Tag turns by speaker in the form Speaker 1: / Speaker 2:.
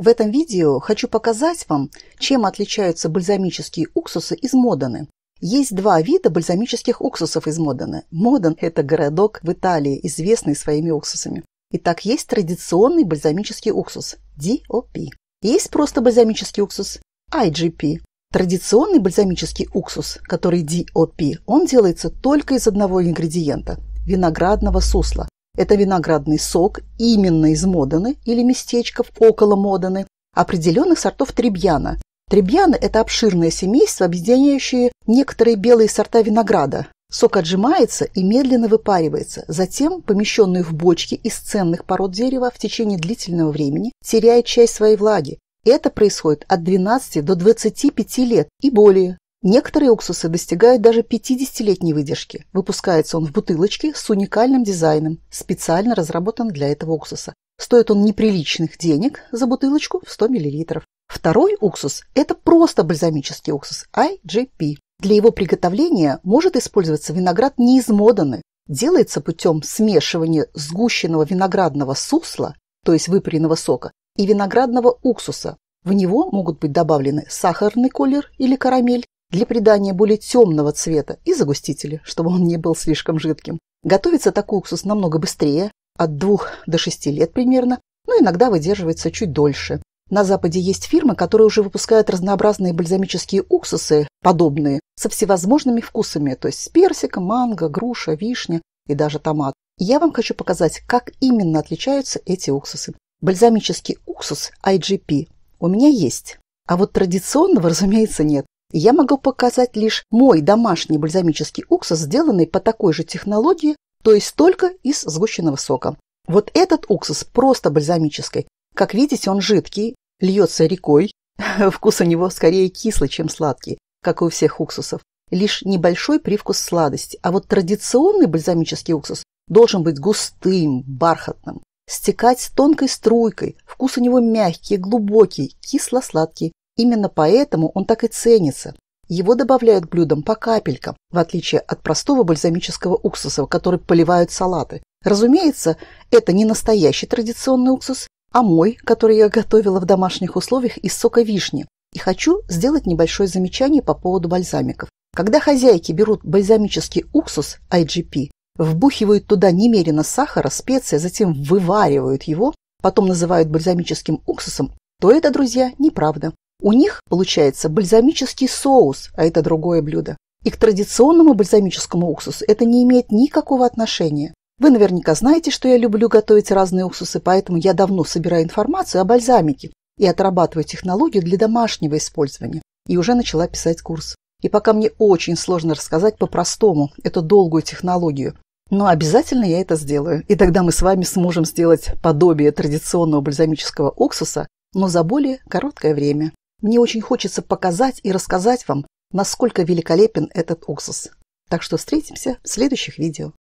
Speaker 1: В этом видео хочу показать вам, чем отличаются бальзамические уксусы из Модены. Есть два вида бальзамических уксусов из Модены. Моден – это городок в Италии, известный своими уксусами. Итак, есть традиционный бальзамический уксус – DOP. Есть просто бальзамический уксус – IGP. Традиционный бальзамический уксус, который DOP, он делается только из одного ингредиента – виноградного сусла. Это виноградный сок именно из Модены или местечков около Модены определенных сортов требьяна. Требьяны – это обширное семейство, объединяющее некоторые белые сорта винограда. Сок отжимается и медленно выпаривается, затем, помещенный в бочки из ценных пород дерева в течение длительного времени, теряет часть своей влаги. Это происходит от 12 до 25 лет и более. Некоторые уксусы достигают даже 50-летней выдержки. Выпускается он в бутылочке с уникальным дизайном, специально разработан для этого уксуса. Стоит он неприличных денег за бутылочку в 100 мл. Второй уксус – это просто бальзамический уксус IGP. Для его приготовления может использоваться виноград не из неизмоданный. Делается путем смешивания сгущенного виноградного сусла, то есть выпаренного сока, и виноградного уксуса. В него могут быть добавлены сахарный колер или карамель, для придания более темного цвета и загустители, чтобы он не был слишком жидким. Готовится такой уксус намного быстрее, от 2 до 6 лет примерно, но иногда выдерживается чуть дольше. На Западе есть фирмы, которые уже выпускают разнообразные бальзамические уксусы, подобные, со всевозможными вкусами, то есть с персиком, манго, груша, вишня и даже томат. я вам хочу показать, как именно отличаются эти уксусы. Бальзамический уксус IGP у меня есть, а вот традиционного, разумеется, нет. Я могу показать лишь мой домашний бальзамический уксус, сделанный по такой же технологии, то есть только из сгущенного сока. Вот этот уксус просто бальзамический. Как видите, он жидкий, льется рекой. Вкус у него скорее кислый, чем сладкий, как и у всех уксусов. Лишь небольшой привкус сладости. А вот традиционный бальзамический уксус должен быть густым, бархатным, стекать с тонкой струйкой. Вкус у него мягкий, глубокий, кисло-сладкий. Именно поэтому он так и ценится. Его добавляют блюдам по капелькам, в отличие от простого бальзамического уксуса, который поливают салаты. Разумеется, это не настоящий традиционный уксус, а мой, который я готовила в домашних условиях из сока вишни. И хочу сделать небольшое замечание по поводу бальзамиков. Когда хозяйки берут бальзамический уксус IGP, вбухивают туда немерено сахара, специи, а затем вываривают его, потом называют бальзамическим уксусом, то это, друзья, неправда. У них получается бальзамический соус, а это другое блюдо. И к традиционному бальзамическому уксусу это не имеет никакого отношения. Вы наверняка знаете, что я люблю готовить разные уксусы, поэтому я давно собираю информацию о бальзамике и отрабатываю технологию для домашнего использования. И уже начала писать курс. И пока мне очень сложно рассказать по-простому эту долгую технологию, но обязательно я это сделаю. И тогда мы с вами сможем сделать подобие традиционного бальзамического уксуса, но за более короткое время. Мне очень хочется показать и рассказать вам, насколько великолепен этот уксус. Так что встретимся в следующих видео.